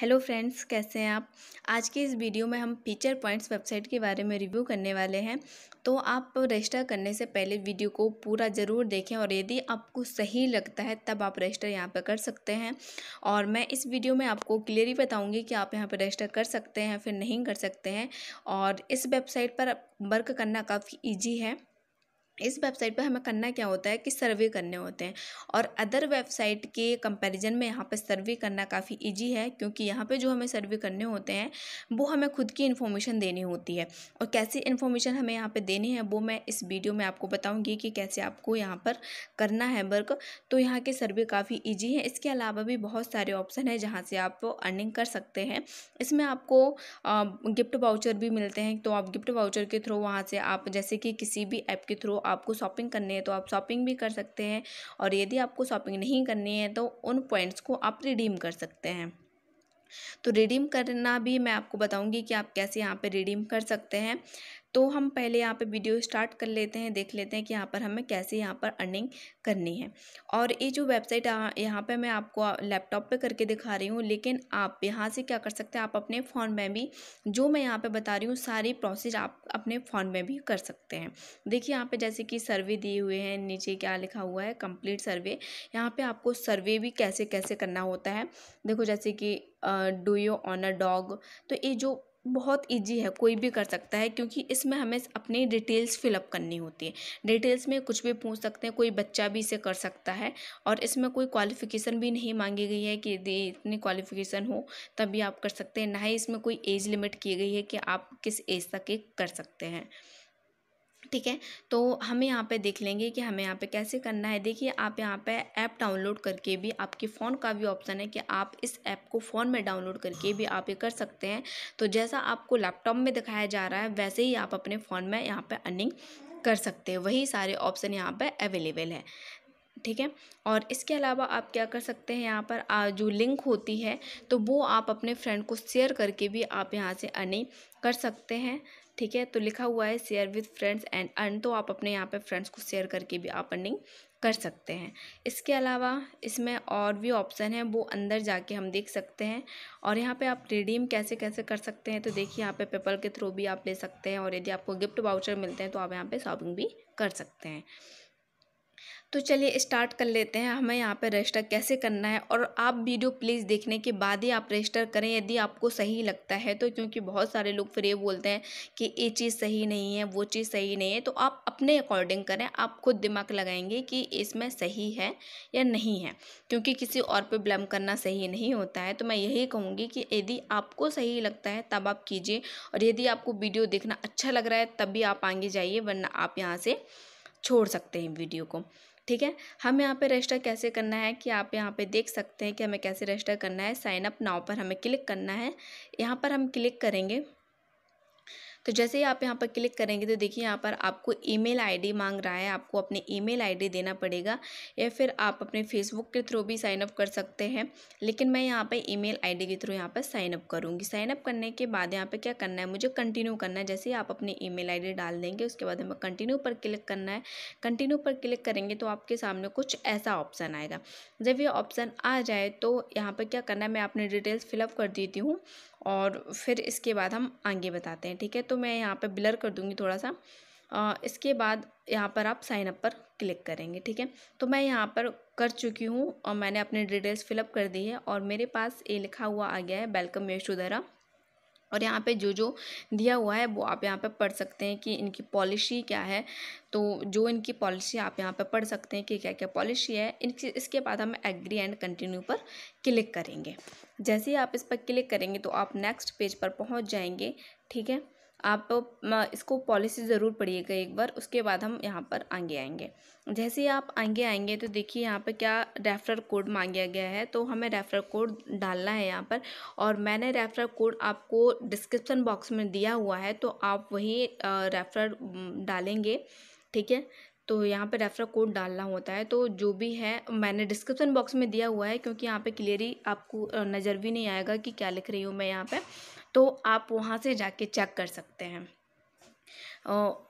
hello friends कैसे हैं आप आज के इस वीडियो में हम फीचर पॉइंट्स वेबसाइट के बारे में रिव्यू करने वाले हैं तो आप रजिस्टर करने से पहले वीडियो को पूरा ज़रूर देखें और यदि आपको सही लगता है तब आप रजिस्टर यहाँ पर कर सकते हैं और मैं इस वीडियो में आपको क्लियरली बताऊँगी कि आप यहाँ पर रजिस्टर कर सकते हैं फिर नहीं कर सकते हैं और इस वेबसाइट पर वर्क करना काफ़ी ईजी है इस वेबसाइट पर हमें करना क्या होता है कि सर्वे करने होते हैं और अदर वेबसाइट के कंपैरिजन में यहाँ पर सर्वे करना काफ़ी इजी है क्योंकि यहाँ पे जो हमें सर्वे करने होते हैं वो हमें खुद की इन्फॉर्मेशन देनी होती है और कैसी इन्फॉर्मेशन हमें यहाँ पे देनी है वो मैं इस वीडियो में आपको बताऊँगी कि कैसे आपको यहाँ पर करना है वर्क तो यहाँ के सर्वे काफ़ी ईजी है इसके अलावा भी बहुत सारे ऑप्शन हैं जहाँ से आप अर्निंग कर सकते हैं इसमें आपको गिफ्ट वाउचर भी मिलते हैं तो आप गिफ्ट वाउचर के थ्रू वहाँ से आप जैसे कि किसी भी ऐप के थ्रू आपको शॉपिंग करनी है तो आप शॉपिंग भी कर सकते हैं और यदि आपको शॉपिंग नहीं करनी है तो उन पॉइंट्स को आप रिडीम कर सकते हैं तो रिडीम करना भी मैं आपको बताऊंगी कि आप कैसे यहाँ पे रिडीम कर सकते हैं तो हम पहले यहाँ पे वीडियो स्टार्ट कर लेते हैं देख लेते हैं कि यहाँ पर हमें कैसे यहाँ पर अर्निंग करनी है और ये जो वेबसाइट यहाँ पे मैं आपको लैपटॉप पे करके दिखा रही हूँ लेकिन आप यहाँ से क्या कर सकते हैं आप अपने फ़ोन में भी जो मैं यहाँ पर बता रही हूँ सारी प्रोसेस आप अपने फ़ोन में भी कर सकते हैं देखिए यहाँ पर जैसे कि सर्वे दिए हुए हैं नीचे क्या लिखा हुआ है कम्प्लीट सर्वे यहाँ पर आपको सर्वे भी कैसे कैसे करना होता है देखो जैसे कि do you own a dog तो ये जो बहुत ईजी है कोई भी कर सकता है क्योंकि इसमें हमें अपनी डिटेल्स फिलअप करनी होती है डिटेल्स में कुछ भी पूछ सकते हैं कोई बच्चा भी इसे कर सकता है और इसमें कोई क्वालिफ़िकेशन भी नहीं मांगी गई है कि यदि इतनी क्वालिफ़िकेशन हो तभी आप कर सकते हैं ना ही इसमें कोई एज लिमिट की गई है कि आप किस एज तक ये कर सकते हैं ठीक है तो हम यहाँ पे देख लेंगे कि हमें यहाँ पे कैसे करना है देखिए आप यहाँ पे ऐप डाउनलोड करके भी आपके फ़ोन का भी ऑप्शन है कि आप इस ऐप को फ़ोन में डाउनलोड करके भी आप ये कर सकते हैं तो जैसा आपको लैपटॉप में दिखाया जा रहा है वैसे ही आप अपने फ़ोन में यहाँ पर अर्निंग कर सकते हैं वही सारे ऑप्शन यहाँ पर अवेलेबल है ठीक है और इसके अलावा आप क्या कर सकते हैं यहाँ पर जो लिंक होती है तो वो आप अपने फ्रेंड को शेयर करके भी आप यहाँ से अर्निंग कर सकते हैं ठीक है तो लिखा हुआ है share with friends and earn तो आप अपने यहाँ पे फ्रेंड्स को शेयर करके भी आप अर्निंग कर सकते हैं इसके अलावा इसमें और भी ऑप्शन है वो अंदर जाके हम देख सकते हैं और यहाँ पे आप रिडीम कैसे कैसे कर सकते हैं तो देखिए यहाँ पे पेपल के थ्रू भी आप ले सकते हैं और यदि आपको गिफ्ट वाउचर मिलते हैं तो आप यहाँ पे शॉपिंग भी कर सकते हैं तो चलिए स्टार्ट कर लेते हैं हमें यहाँ पर रजिस्टर कैसे करना है और आप वीडियो प्लीज़ देखने के बाद ही आप रजिस्टर करें यदि आपको सही लगता है तो क्योंकि बहुत सारे लोग फिर ये बोलते हैं कि ये चीज़ सही नहीं है वो चीज़ सही नहीं है तो आप अपने अकॉर्डिंग करें आप खुद दिमाग लगाएंगे कि इसमें सही है या नहीं है क्योंकि किसी और पर ब्लम करना सही नहीं होता है तो मैं यही कहूँगी कि यदि आपको सही लगता है तब आप कीजिए और यदि आपको वीडियो देखना अच्छा लग रहा है तब भी आप आगे जाइए वरना आप यहाँ से छोड़ सकते हैं वीडियो को ठीक है हमें यहाँ पे रजिस्टर कैसे करना है कि आप यहाँ पे देख सकते हैं कि हमें कैसे रजिस्टर करना है साइन अप नाव पर हमें क्लिक करना है यहाँ पर हम क्लिक करेंगे तो जैसे ही आप यहाँ पर क्लिक करेंगे तो देखिए यहाँ पर आपको ईमेल आईडी मांग रहा है आपको अपने ईमेल आईडी देना पड़ेगा या फिर आप अपने फेसबुक के थ्रू भी साइन अप कर सकते हैं लेकिन मैं यहाँ पर ई मेल के थ्रू यहाँ पर साइनअप करूँगी साइन अप करने के बाद यहाँ पर क्या करना है मुझे कंटिन्यू करना है जैसे ही आप अपनी ई मेल डाल देंगे उसके बाद हमें कंटिन्यू पर क्लिक करना है कंटिन्यू पर क्लिक करेंगे तो आपके सामने कुछ ऐसा ऑप्शन आएगा जब ये ऑप्शन आ जाए तो यहाँ पर क्या करना है मैं अपनी डिटेल्स फिलअप कर देती हूँ और फिर इसके बाद हम आगे बताते हैं ठीक है तो मैं यहाँ पर ब्लर कर दूँगी थोड़ा सा आ, इसके बाद यहाँ पर आप साइन अप पर क्लिक करेंगे ठीक है तो मैं यहाँ पर कर चुकी हूँ और मैंने अपने डिटेल्स फिलअप कर दी है और मेरे पास ये लिखा हुआ आ गया है वेलकम यशोधरा और यहाँ पे जो जो दिया हुआ है वो आप यहाँ पे पढ़ सकते हैं कि इनकी पॉलिसी क्या है तो जो इनकी पॉलिसी आप यहाँ पे पढ़ सकते हैं कि क्या क्या पॉलिसी है इनकी इसके बाद हम एग्री एंड कंटिन्यू पर क्लिक करेंगे जैसे ही आप इस पर क्लिक करेंगे तो आप नेक्स्ट पेज पर पहुँच जाएंगे ठीक है आप इसको पॉलिसी ज़रूर पढ़िएगा एक बार उसके बाद हम यहाँ पर आगे आएंगे जैसे ही आप आगे आएंगे तो देखिए यहाँ पर क्या रेफरल कोड मांगा गया है तो हमें रेफरल कोड डालना है यहाँ पर और मैंने रेफरल कोड आपको डिस्क्रिप्सन बॉक्स में दिया हुआ है तो आप वही रेफरल डालेंगे ठीक है तो यहाँ पे रेफरल कोड डालना होता है तो जो भी है मैंने डिस्क्रिप्शन बॉक्स में दिया हुआ है क्योंकि यहाँ पे क्लियरली आपको नज़र भी नहीं आएगा कि क्या लिख रही हूँ मैं यहाँ पे तो आप वहाँ से जाके चेक कर सकते हैं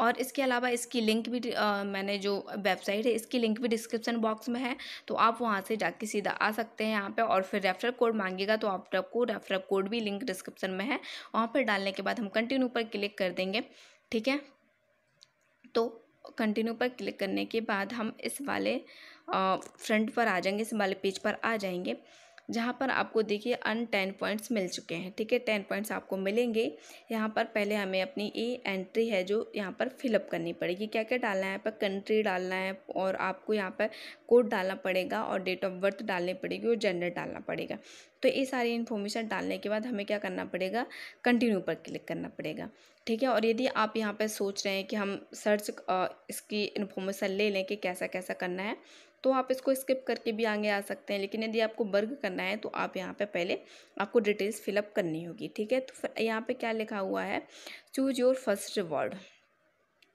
और इसके अलावा इसकी लिंक भी आ, मैंने जो वेबसाइट है इसकी लिंक भी डिस्क्रिप्शन बॉक्स में है तो आप वहाँ से जाके सीधा आ सकते हैं यहाँ पे और फिर रेफरल कोड मांगेगा तो आप आपको रेफरल कोड भी लिंक डिस्क्रिप्शन में है वहाँ पर डालने के बाद हम कंटिन्यू पर क्लिक कर देंगे ठीक है तो कंटिन्यू पर क्लिक करने के बाद हम इस वाले फ्रंट पर आ जाएंगे इस वाले पेज पर आ जाएंगे जहाँ पर आपको देखिए अन टेन पॉइंट्स मिल चुके हैं ठीक है टेन पॉइंट्स आपको मिलेंगे यहाँ पर पहले हमें अपनी ए एंट्री है जो यहाँ पर फिलअप करनी पड़ेगी क्या क्या डालना है यहाँ पर कंट्री डालना है और आपको यहाँ पर कोड डालना पड़ेगा और डेट ऑफ बर्थ डालनी पड़ेगी और जेंडर डालना पड़ेगा तो ये सारी इन्फॉर्मेशन डालने के बाद हमें क्या करना पड़ेगा कंटिन्यू पर क्लिक करना पड़ेगा ठीक है और यदि आप यहाँ पर सोच रहे हैं कि हम सर्च इसकी इन्फॉर्मेशन ले लें कि कैसा कैसा करना है तो आप इसको स्किप करके भी आगे आ सकते हैं लेकिन यदि आपको वर्ग करना है तो आप यहाँ पे पहले आपको डिटेल्स फिलअप करनी होगी ठीक है तो यहाँ पे क्या लिखा हुआ है चूज़ योर फर्स्ट रिवॉर्ड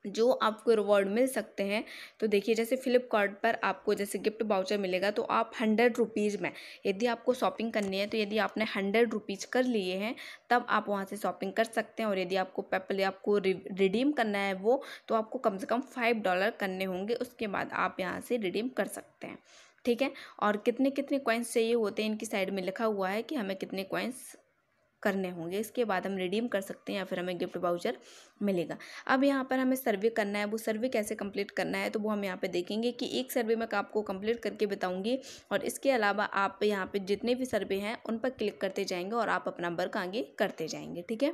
जो आपको रिवॉर्ड मिल सकते हैं तो देखिए जैसे फ्लिपकार्ट पर आपको जैसे गिफ्ट बाउचर मिलेगा तो आप हंड्रेड रुपीज़ में यदि आपको शॉपिंग करनी है तो यदि आपने हंड्रेड रुपीज़ कर लिए हैं तब आप वहाँ से शॉपिंग कर सकते हैं और यदि आपको पेपल आपको रिडीम करना है वो तो आपको कम से कम फाइव डॉलर करने होंगे उसके बाद आप यहाँ से रिडीम कर सकते हैं ठीक है और कितने कितने कॉइन्स चाहिए होते हैं इनकी साइड में लिखा हुआ है कि हमें कितने कॉइन्स करने होंगे इसके बाद हम रिडीम कर सकते हैं या फिर हमें गिफ्ट वाउचर मिलेगा अब यहाँ पर हमें सर्वे करना है वो सर्वे कैसे कंप्लीट करना है तो वो हम यहाँ पे देखेंगे कि एक सर्वे मैं आपको कंप्लीट करके बताऊंगी और इसके अलावा आप यहाँ पे जितने भी सर्वे हैं उन पर क्लिक करते जाएंगे और आप अपना वर्क आगे करते जाएंगे ठीक है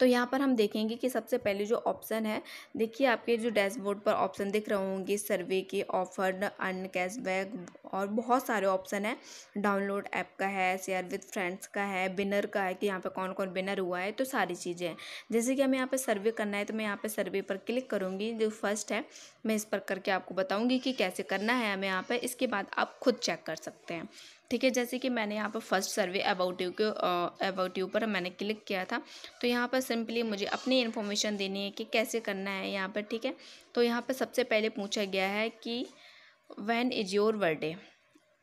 तो यहाँ पर हम देखेंगे कि सबसे पहले जो ऑप्शन है देखिए आपके जो डैशबोर्ड पर ऑप्शन दिख रहे होंगे सर्वे के ऑफर अर्न कैशबैक और बहुत सारे ऑप्शन है डाउनलोड ऐप का है शेयर विद फ्रेंड्स का है बिनर का है कि यहाँ पर कौन कौन बिनर हुआ है तो सारी चीज़ें हैं जैसे कि हमें यहाँ पर सर्वे करना है तो मैं यहाँ पर सर्वे पर क्लिक करूँगी जो फर्स्ट है मैं इस पर करके आपको बताऊँगी कि कैसे करना है हमें यहाँ पर इसके बाद आप खुद चेक कर सकते हैं ठीक है जैसे कि मैंने यहाँ पर फर्स्ट सर्वे अबाउट यू के अबाउट यू पर मैंने क्लिक किया था तो यहाँ पर सिंपली मुझे अपनी इन्फॉर्मेशन देनी है कि कैसे करना है यहाँ पर ठीक है तो यहाँ पर सबसे पहले पूछा गया है कि when is your birthday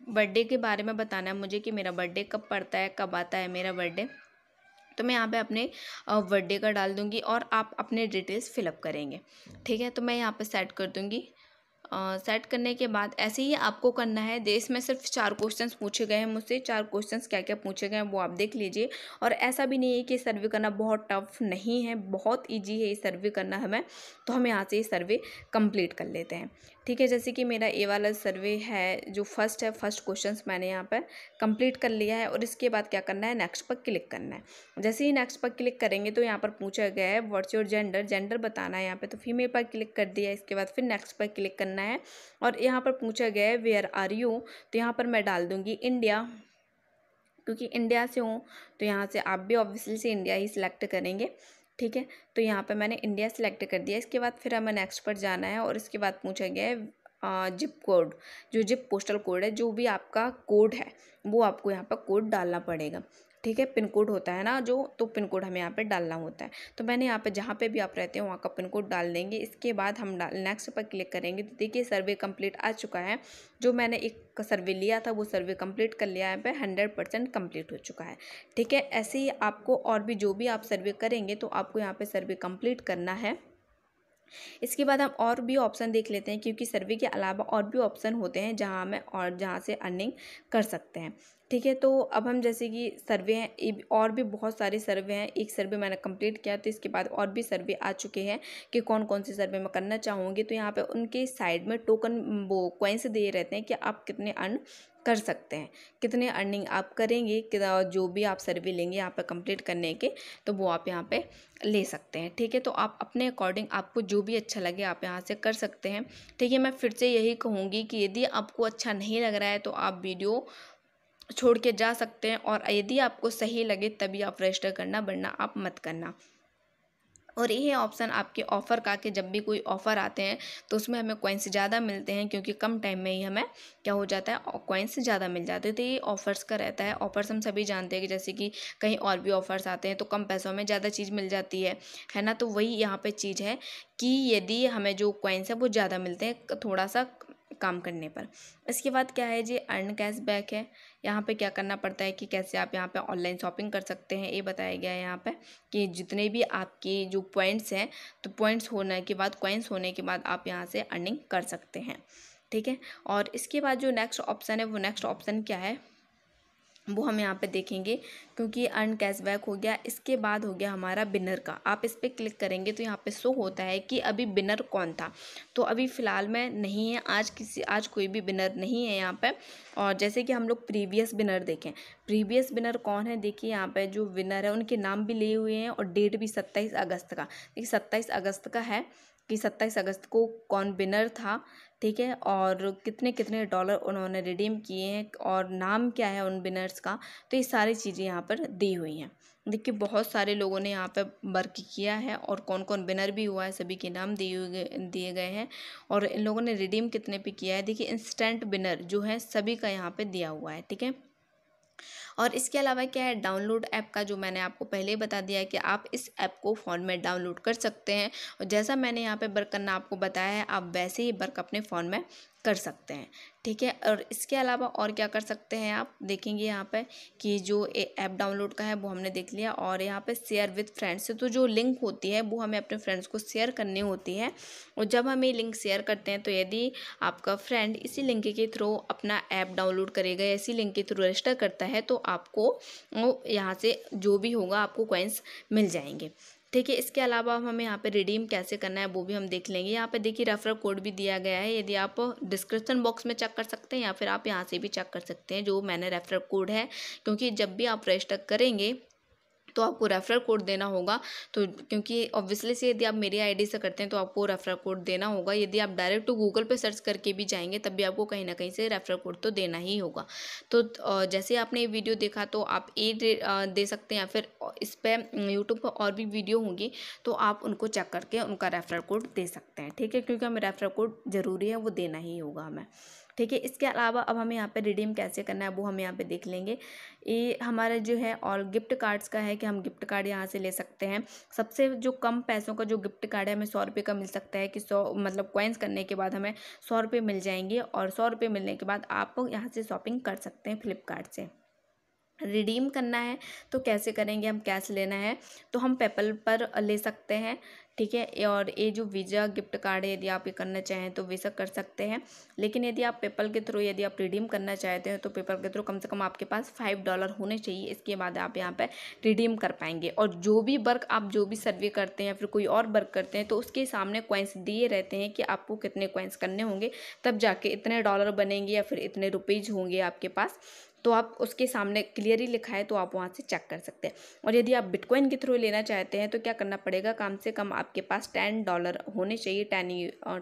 birthday के बारे में बताना है मुझे कि मेरा बर्थडे कब पड़ता है कब आता है मेरा बर्थडे तो मैं यहाँ पे अपने बर्थडे का डाल दूँगी और आप अपने डिटेल्स फिलअप करेंगे ठीक है तो मैं यहाँ पे सेट कर दूँगी सेट करने के बाद ऐसे ही आपको करना है देश में सिर्फ चार क्वेश्चंस पूछे गए हैं मुझसे चार क्वेश्चंस क्या क्या पूछे गए हैं वो आप देख लीजिए और ऐसा भी नहीं है कि सर्वे करना बहुत टफ नहीं है बहुत ईजी है ये सर्वे करना हमें तो हम यहाँ से ये सर्वे कंप्लीट कर लेते हैं ठीक है जैसे कि मेरा ए वाला सर्वे है जो फर्स्ट है फर्स्ट क्वेश्चंस मैंने यहाँ पर कंप्लीट कर लिया है और इसके बाद क्या करना है नेक्स्ट पर क्लिक करना है जैसे ही नेक्स्ट पर क्लिक करेंगे तो यहाँ पर पूछा गया है व्हाट्स योर जेंडर जेंडर बताना है यहाँ पे तो फीमेल पर क्लिक कर दिया इसके बाद फिर नेक्स्ट पर क्लिक करना है और यहाँ पर पूछा गया है वेयर आर यू तो यहाँ पर मैं डाल दूँगी इंडिया क्योंकि इंडिया से हूँ तो यहाँ से आप भी ऑब्वियसली से इंडिया ही सिलेक्ट करेंगे ठीक है तो यहाँ पे मैंने इंडिया सेलेक्ट कर दिया इसके बाद फिर हमें नेक्स्ट पर जाना है और इसके बाद पूछा गया है जिप कोड जो जिप पोस्टल कोड है जो भी आपका कोड है वो आपको यहाँ पर कोड डालना पड़ेगा ठीक है पिन कोड होता है ना जो तो पिन कोड हमें यहाँ पे डालना होता है तो मैंने यहाँ पे जहाँ पे भी आप रहते हैं वहाँ का पिन कोड डाल देंगे इसके बाद हम नेक्स्ट पर क्लिक करेंगे तो देखिए सर्वे कंप्लीट आ चुका है जो मैंने एक सर्वे लिया था वो सर्वे कंप्लीट कर लिया है पे हंड्रेड परसेंट कम्प्लीट हो चुका है ठीक है ऐसे ही आपको और भी जो भी आप सर्वे करेंगे तो आपको यहाँ पर सर्वे कम्प्लीट करना है इसके बाद हम और भी ऑप्शन देख लेते हैं क्योंकि सर्वे के अलावा और भी ऑप्शन होते हैं जहाँ हमें और जहाँ से अर्निंग कर सकते हैं ठीक है तो अब हम जैसे कि सर्वे हैं और भी बहुत सारे सर्वे हैं एक सर्वे मैंने कंप्लीट किया तो इसके बाद और भी सर्वे आ चुके हैं कि कौन कौन से सर्वे मैं करना चाहूँगी तो यहाँ पे उनके साइड में टोकन वो क्वेंस दिए रहते हैं कि आप कितने अर्न कर सकते हैं कितने अर्निंग आप करेंगे कितना जो भी आप सर्वे लेंगे यहाँ पर कंप्लीट करने के तो वो आप यहाँ पे ले सकते हैं ठीक है तो आप अपने अकॉर्डिंग आपको जो भी अच्छा लगे आप यहाँ से कर सकते हैं ठीक है मैं फिर से यही कहूँगी कि यदि आपको अच्छा नहीं लग रहा है तो आप वीडियो छोड़ के जा सकते हैं और यदि आपको सही लगे तभी आप रजिस्टर करना बनना आप मत करना और यह ऑप्शन आपके ऑफ़र का के जब भी कोई ऑफ़र आते हैं तो उसमें हमें कॉइन्स ज़्यादा मिलते हैं क्योंकि कम टाइम में ही हमें क्या हो जाता है कॉइन्स ज़्यादा मिल जाते हैं तो ये ऑफ़र्स का रहता है ऑफ़र्स हम सभी जानते हैं कि जैसे कि कहीं और भी ऑफ़र्स आते हैं तो कम पैसों में ज़्यादा चीज़ मिल जाती है है ना तो वही यहाँ पर चीज़ है कि यदि हमें जो कॉइन्स है वो ज़्यादा मिलते हैं थोड़ा सा काम करने पर इसके बाद क्या है जी अर्न कैश बैक है यहाँ पे क्या करना पड़ता है कि कैसे आप यहाँ पे ऑनलाइन शॉपिंग कर सकते हैं ये बताया गया है यहाँ पे कि जितने भी आपके जो पॉइंट्स हैं तो पॉइंट्स होने के बाद कॉइंस होने के बाद आप यहाँ से अर्निंग कर सकते हैं ठीक है और इसके बाद जो नेक्स्ट ऑप्शन है वो नेक्स्ट ऑप्शन क्या है वो हम यहाँ पे देखेंगे क्योंकि अर्न कैशबैक हो गया इसके बाद हो गया हमारा बिनर का आप इस पर क्लिक करेंगे तो यहाँ पे शो होता है कि अभी बिनर कौन था तो अभी फ़िलहाल में नहीं है आज किसी आज कोई भी बिनर नहीं है यहाँ पे और जैसे कि हम लोग प्रीवियस बिनर देखें प्रीवियस बिनर कौन है देखिए यहाँ पर जो विनर है उनके नाम भी लिए हुए हैं और डेट भी सत्ताईस अगस्त का देखिए सत्ताईस अगस्त का है कि सत्ताईस अगस्त को कौन बिनर था ठीक है और कितने कितने डॉलर उन्होंने रिडीम किए हैं और नाम क्या है उन बिनर्स का तो ये सारी चीज़ें यहाँ पर दी हुई हैं देखिए बहुत सारे लोगों ने यहाँ पर वर्क किया है और कौन कौन बिनर भी हुआ है सभी के नाम दिए दिए गए हैं और इन लोगों ने रिडीम कितने पे किया है देखिए इंस्टेंट बिनर जो है सभी का यहाँ पे दिया हुआ है ठीक है और इसके अलावा क्या है डाउनलोड ऐप का जो मैंने आपको पहले बता दिया है कि आप इस ऐप को फ़ोन में डाउनलोड कर सकते हैं और जैसा मैंने यहाँ पर वर्क करना आपको बताया है आप वैसे ही वर्क अपने फ़ोन में कर सकते हैं ठीक है और इसके अलावा और क्या कर सकते हैं आप देखेंगे यहाँ पे कि जो ऐप डाउनलोड का है वो हमने देख लिया और यहाँ पे शेयर विथ फ्रेंड्स तो जो लिंक होती है वो हमें अपने फ्रेंड्स को शेयर करनी होती है और जब हम ये लिंक शेयर करते हैं तो यदि आपका फ्रेंड इसी लिंक के थ्रू अपना ऐप डाउनलोड करेगा या इसी लिंक के थ्रू रजिस्टर करता है तो आपको यहाँ से जो भी होगा आपको कॉइन्स मिल जाएंगे ठीक है इसके अलावा हमें यहाँ पे रिडीम कैसे करना है वो भी हम देख लेंगे यहाँ पे देखिए रेफरल कोड भी दिया गया है यदि आप डिस्क्रिप्शन बॉक्स में चेक कर सकते हैं या फिर आप यहाँ से भी चेक कर सकते हैं जो मैंने रेफरल कोड है क्योंकि जब भी आप रजिस्टर करेंगे तो आपको रेफरल कोड देना होगा तो क्योंकि ऑब्वियसली से यदि आप मेरी आईडी से करते हैं तो आपको रेफरल कोड देना होगा यदि आप डायरेक्ट टू गूगल पे सर्च करके भी जाएंगे तब भी आपको कहीं ना कहीं से रेफ़र कोड तो देना ही होगा तो जैसे आपने ये वीडियो देखा तो आप ए दे सकते हैं या फिर इस पर यूट्यूब पर और भी वीडियो होंगी तो आप उनको चेक करके उनका रेफरल कोड दे सकते हैं ठीक है क्योंकि हमें रेफरल कोड ज़रूरी है वो देना ही होगा हमें ठीक है इसके अलावा अब हमें यहाँ पे रिडीम कैसे करना है वो हम यहाँ पे देख लेंगे ये हमारा जो है और गिफ्ट कार्ड्स का है कि हम गिफ्ट कार्ड यहाँ से ले सकते हैं सबसे जो कम पैसों का जो गिफ्ट कार्ड है हमें सौ रुपये का मिल सकता है कि सौ मतलब कॉइन्स करने के बाद हमें सौ रुपये मिल जाएंगे और सौ रुपये मिलने के बाद आप यहाँ से शॉपिंग कर सकते हैं फ्लिपकार्ट से रिडीम करना है तो कैसे करेंगे हम कैश लेना है तो हम पेपल पर ले सकते हैं ठीक है और ये जो वीज़ा गिफ्ट कार्ड है यदि आप ये करना चाहें तो वीज़ा कर सकते हैं लेकिन यदि आप पेपल के थ्रू यदि आप रिडीम करना चाहते हैं तो पेपल के थ्रू कम से कम आपके पास फाइव डॉलर होने चाहिए इसके बाद आप यहाँ पर रिडीम कर पाएंगे और जो भी वर्क आप जो भी सर्वे करते हैं फिर कोई और वर्क करते हैं तो उसके सामने क्वेंस दिए रहते हैं कि आपको कितने क्वेंस करने होंगे तब जाके इतने डॉलर बनेंगे या फिर इतने रुपीज़ होंगे आपके पास तो आप उसके सामने क्लियरली लिखा है तो आप वहाँ से चेक कर सकते हैं और यदि आप बिटकॉइन के थ्रू लेना चाहते हैं तो क्या करना पड़ेगा कम से कम आप आपके पास टेन डॉलर होने चाहिए ten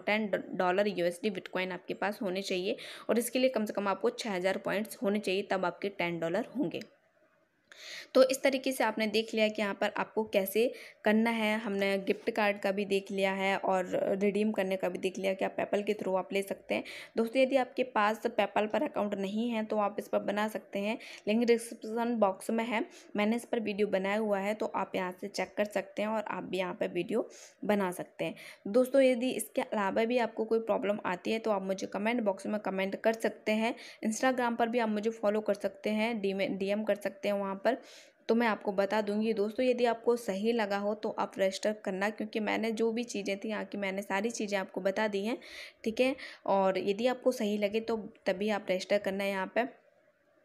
ten dollar USD bitcoin आपके पास होने चाहिए और इसके लिए कम से कम आपको छः हज़ार पॉइंट्स होने चाहिए तब आपके टेन डॉलर होंगे तो इस तरीके से आपने देख लिया कि यहाँ पर आपको कैसे करना है हमने गिफ्ट कार्ड का भी देख लिया है और रिडीम करने का भी देख लिया कि आप पेपल के थ्रू आप ले सकते हैं दोस्तों यदि आपके पास पेपल पर अकाउंट नहीं है तो आप इस पर बना सकते हैं लिंक डिस्क्रिप्सन बॉक्स में है मैंने इस पर वीडियो बनाया हुआ है तो आप यहाँ से चेक कर सकते हैं और आप भी यहाँ पर वीडियो बना सकते हैं दोस्तों यदि इसके अलावा भी आपको कोई प्रॉब्लम आती है तो आप मुझे कमेंट बॉक्स में कमेंट कर सकते हैं इंस्टाग्राम पर भी आप मुझे फॉलो कर सकते हैं डी में डीएम कर सकते हैं वहाँ पर तो मैं आपको बता दूंगी दोस्तों यदि आपको सही लगा हो तो आप रजिस्टर करना क्योंकि मैंने जो भी चीज़ें थी यहाँ की मैंने सारी चीज़ें आपको बता दी हैं ठीक है और यदि आपको सही लगे तो तभी आप रजिस्टर करना है यहाँ पर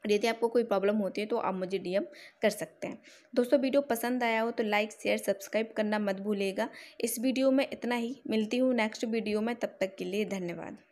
यदि आपको कोई प्रॉब्लम होती है तो आप मुझे डीएम कर सकते हैं दोस्तों वीडियो पसंद आया हो तो लाइक शेयर सब्सक्राइब करना मत भूलिएगा इस वीडियो में इतना ही मिलती हूँ नेक्स्ट वीडियो में तब तक के लिए धन्यवाद